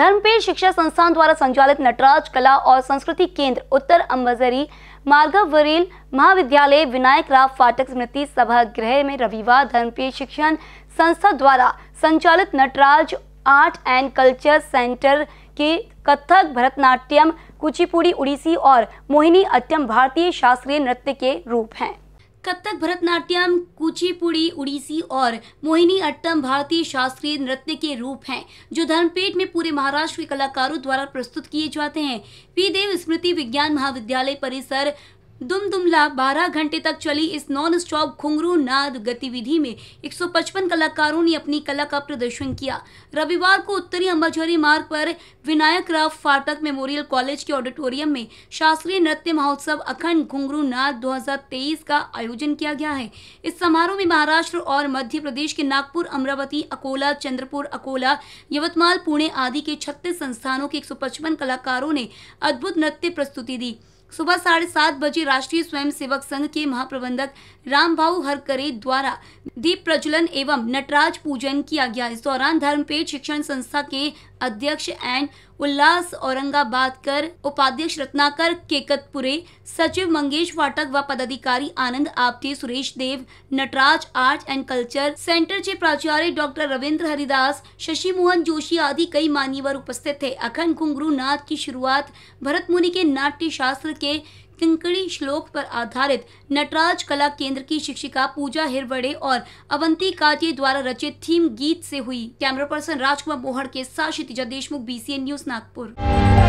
धर्मपीठ शिक्षा संस्थान द्वारा संचालित नटराज कला और संस्कृति केंद्र उत्तर अम्बजरी मार्गवरील महाविद्यालय विनायक राव फाटक स्मृति सभागृह में रविवार धर्मपीठ शिक्षण संस्था द्वारा संचालित Nataraj art and culture centre के कथक भरतनाट्यम कुचिपुड़ी उड़ीसी और मोहिनी अट्टम भारतीय शास्त्रीय नृत्य के रूप हैं कथक भरतनाट्यम कुचिपुड़ी उड़ीसी और मोहिनी अट्टम भारतीय शास्त्रीय नृत्य के रूप हैं जो धर्मपेट में पूरे महाराष्ट्र के कलाकारों द्वारा प्रस्तुत किए जाते हैं पी देव स्मृति विज्ञान महाविद्यालय परिसर दुमदुमला 12 घंटे तक चली इस नॉन स्टॉप घुंगरू नाद गतिविधि में 155 कलाकारों ने अपनी कला का प्रदर्शन किया रविवार को उत्तरी अम्बाझोरी मार्ग पर विनायक राव फाटक मेमोरियल कॉलेज के ऑडिटोरियम में शास्त्रीय नृत्य महोत्सव अखंड घुंगरू नाद 2023 का आयोजन किया गया है इस समारोह में महाराष्ट्र और मध्य प्रदेश के नागपुर अमरावती अकोला चंद्रपुर अकोला यवतमाल पुणे आदि के छत्तीस संस्थानों के एक कलाकारों ने अद्भुत नृत्य प्रस्तुति दी सुबह साढ़े सात बजे राष्ट्रीय स्वयंसेवक संघ के महाप्रबंधक रामभाऊ हरकरे द्वारा दीप प्रज्वलन एवं नटराज पूजन किया गया इस दौरान धर्मपेट शिक्षण संस्था के अध्यक्ष एंड उल्लास औरंगाबाद कर उपाध्यक्ष रत्नाकर केकतपुरे सचिव मंगेश फाटक व पदाधिकारी Anand Apte Suresh Dev Nataraj art and culture centre के प्राचार्य डॉक्टर रविन्द्र हरिदास शशि मोहन जोशी आदि कई मान्यवर उपस्थित थे अखंड घुंगरू नाथ की शुरुआत भरत मुनि के नाट्य शास्त्र के किंकड़ी श्लोक पर आधारित नटराज कला केंद्र की शिक्षिका पूजा हिरवड़े और अवंती काजी द्वारा रचित थीम गीत से हुई कैमरा पर्सन राजकुमार मोहन के साथ क्षितिजा देशमुख बीसीएन न्यूज नागपुर